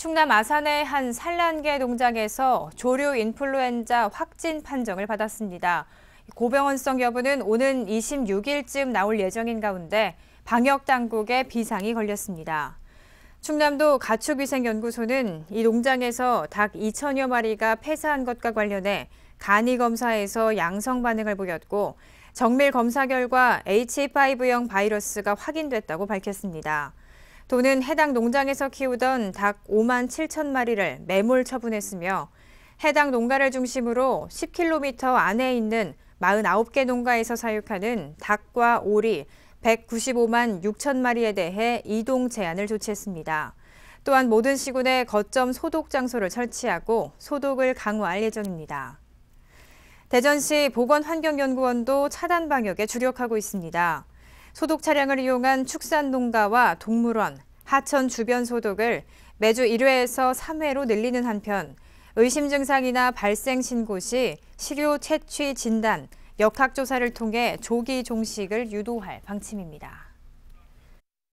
충남 아산의 한 산란계 농장에서 조류 인플루엔자 확진 판정을 받았습니다. 고병원성 여부는 오는 26일쯤 나올 예정인 가운데 방역 당국의 비상이 걸렸습니다. 충남도 가축위생연구소는 이 농장에서 닭 2천여 마리가 폐사한 것과 관련해 간이 검사에서 양성 반응을 보였고 정밀 검사 결과 h 5 n 바이러스가 확인됐다고 밝혔습니다. 도는 해당 농장에서 키우던 닭 5만 7천 마리를 매몰 처분했으며 해당 농가를 중심으로 10km 안에 있는 49개 농가에서 사육하는 닭과 오리 195만 6천 마리에 대해 이동 제한을 조치했습니다. 또한 모든 시군에 거점 소독 장소를 설치하고 소독을 강화할 예정입니다. 대전시 보건환경연구원도 차단 방역에 주력하고 있습니다. 소독 차량을 이용한 축산 농가와 동물원, 하천 주변 소독을 매주 1회에서 3회로 늘리는 한편 의심 증상이나 발생 신고 시 식료 채취 진단, 역학조사를 통해 조기 종식을 유도할 방침입니다.